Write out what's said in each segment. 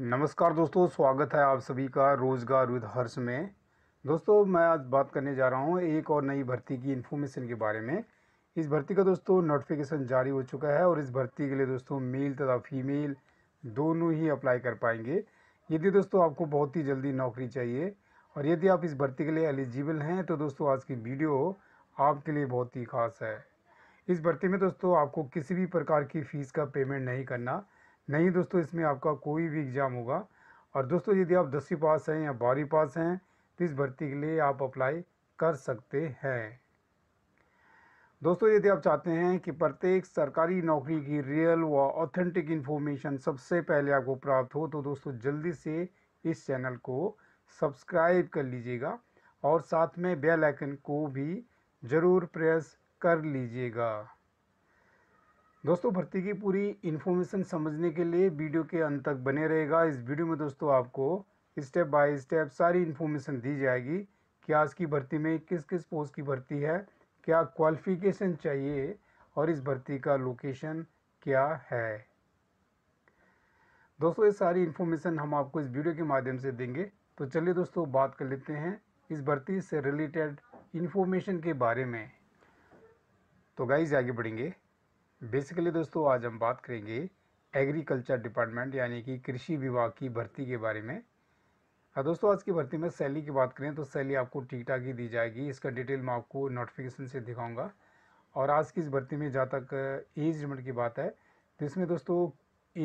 नमस्कार दोस्तों स्वागत है आप सभी का रोजगार विद हर्ष में दोस्तों मैं आज बात करने जा रहा हूँ एक और नई भर्ती की इन्फॉर्मेशन के बारे में इस भर्ती का दोस्तों नोटिफिकेशन जारी हो चुका है और इस भर्ती के लिए दोस्तों मेल तथा फीमेल दोनों ही अप्लाई कर पाएंगे यदि दोस्तों आपको बहुत ही जल्दी नौकरी चाहिए और यदि आप इस भर्ती के लिए एलिजिबल हैं तो दोस्तों आज की वीडियो आपके लिए बहुत ही खास है इस भर्ती में दोस्तों आपको किसी भी प्रकार की फ़ीस का पेमेंट नहीं करना नहीं दोस्तों इसमें आपका कोई भी एग्ज़ाम होगा और दोस्तों यदि आप दसवीं पास हैं या बारहवीं पास हैं तो इस भर्ती के लिए आप अप्लाई कर सकते हैं दोस्तों यदि आप चाहते हैं कि प्रत्येक सरकारी नौकरी की रियल व ऑथेंटिक इन्फॉर्मेशन सबसे पहले आपको प्राप्त हो तो दोस्तों जल्दी से इस चैनल को सब्सक्राइब कर लीजिएगा और साथ में बेल आइकन को भी ज़रूर प्रेस कर लीजिएगा दोस्तों भर्ती की पूरी इन्फॉर्मेशन समझने के लिए वीडियो के अंत तक बने रहेगा इस वीडियो में दोस्तों आपको स्टेप बाय स्टेप सारी इन्फॉर्मेशन दी जाएगी कि आज की भर्ती में किस किस पोस्ट की भर्ती है क्या क्वालिफिकेशन चाहिए और इस भर्ती का लोकेशन क्या है दोस्तों ये सारी इन्फॉर्मेशन हम आपको इस वीडियो के माध्यम से देंगे तो चलिए दोस्तों बात कर लेते हैं इस भर्ती से रिलेटेड इन्फॉर्मेशन के बारे में तो गाइज आगे बढ़ेंगे बेसिकली दोस्तों आज हम बात करेंगे एग्रीकल्चर डिपार्टमेंट यानी कि कृषि विभाग की भर्ती के बारे में हाँ दोस्तों आज की भर्ती में सैली की बात करें तो सैली आपको ठीक ठाक ही दी जाएगी इसका डिटेल मैं आपको नोटिफिकेशन से दिखाऊंगा और आज की इस भर्ती में जहाँ तक एज लिमिट की बात है तो इसमें दोस्तों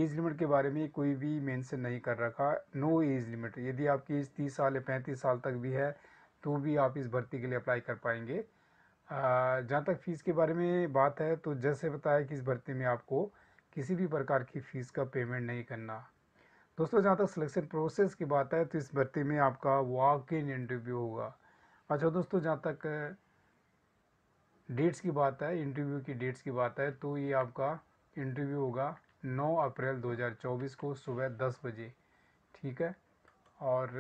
एज लिमिट के बारे में कोई भी मेंशन नहीं कर रखा नो एज लिमिट यदि आपकी एज तीस साल या पैंतीस साल तक भी है तो भी आप इस भर्ती के लिए अप्लाई कर पाएंगे जहाँ तक फ़ीस के बारे में बात है तो जैसे बताया कि इस भर्ती में आपको किसी भी प्रकार की फ़ीस का पेमेंट नहीं करना दोस्तों जहाँ तक सिलेक्शन प्रोसेस की बात है तो इस भर्ती में आपका वॉक इन इंटरव्यू होगा अच्छा दोस्तों जहाँ तक डेट्स की बात है इंटरव्यू की डेट्स की बात है तो ये आपका इंटरव्यू होगा 9 अप्रैल 2024 को सुबह 10 बजे ठीक है और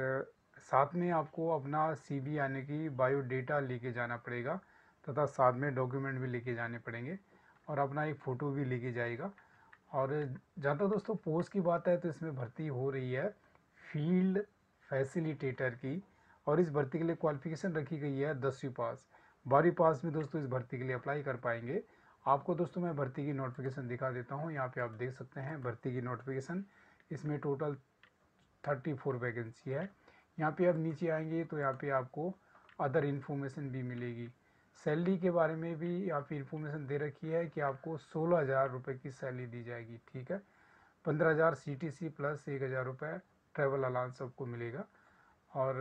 साथ में आपको अपना बी यानी कि बायोडेटा लेके जाना पड़ेगा तथा साथ में डॉक्यूमेंट भी लेके जाने पड़ेंगे और अपना एक फ़ोटो भी लेके जाएगा और जहाँ तक दोस्तों पोस्ट की बात है तो इसमें भर्ती हो रही है फील्ड फैसिलिटेटर की और इस भर्ती के लिए क्वालिफिकेशन रखी गई है दसवीं पास बारहवीं पास में दोस्तों इस भर्ती के लिए अप्लाई कर पाएंगे आपको दोस्तों मैं भर्ती की नोटिफिकेशन दिखा देता हूँ यहाँ पे आप देख सकते हैं भर्ती की नोटिफिकेशन इसमें टोटल थर्टी फोर वैकेंसी है यहाँ पे आप नीचे आएंगे तो यहाँ पे आपको अदर इन्फॉर्मेशन भी मिलेगी सैलरी के बारे में भी आप इन्फॉर्मेशन दे रखी है कि आपको सोलह हज़ार रुपये की सैलरी दी जाएगी ठीक है पंद्रह हज़ार सी टी सी प्लस एक हज़ार रुपये ट्रैवल अलाउंस आपको मिलेगा और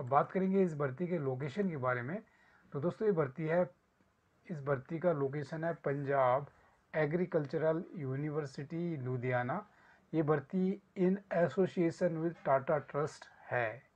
अब बात करेंगे इस भर्ती के लोकेशन के बारे में तो दोस्तों ये भर्ती है इस भर्ती का लोकेशन है पंजाब एग्रीकल्चरल यूनिवर्सिटी लुधियाना ये भर्ती in association with Tata trust है